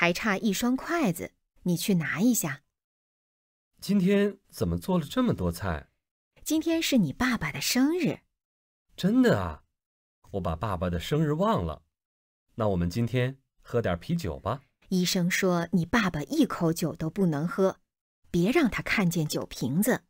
还差一双筷子，你去拿一下。今天怎么做了这么多菜？今天是你爸爸的生日，真的啊！我把爸爸的生日忘了。那我们今天喝点啤酒吧。医生说你爸爸一口酒都不能喝，别让他看见酒瓶子。